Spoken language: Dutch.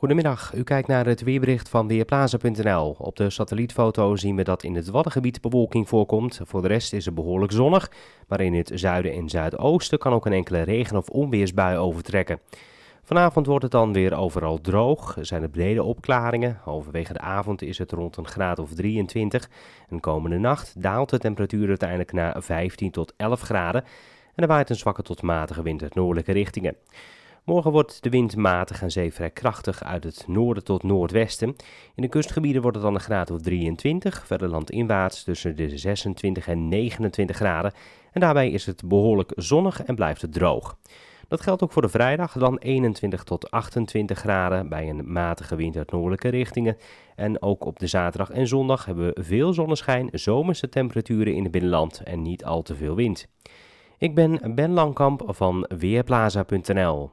Goedemiddag, u kijkt naar het weerbericht van Weerplaza.nl. Op de satellietfoto zien we dat in het Waddengebied bewolking voorkomt. Voor de rest is het behoorlijk zonnig, maar in het zuiden en zuidoosten kan ook een enkele regen- of onweersbui overtrekken. Vanavond wordt het dan weer overal droog, er zijn er brede opklaringen. Overwege de avond is het rond een graad of 23. En komende nacht daalt de temperatuur uiteindelijk naar 15 tot 11 graden. En er waait een zwakke tot matige wind uit noordelijke richtingen. Morgen wordt de wind matig en zeevrij krachtig uit het noorden tot noordwesten. In de kustgebieden wordt het dan een graad of 23, verder landinwaarts tussen de 26 en 29 graden. En daarbij is het behoorlijk zonnig en blijft het droog. Dat geldt ook voor de vrijdag, dan 21 tot 28 graden bij een matige wind uit noordelijke richtingen. En ook op de zaterdag en zondag hebben we veel zonneschijn, zomerse temperaturen in het binnenland en niet al te veel wind. Ik ben Ben Langkamp van Weerplaza.nl.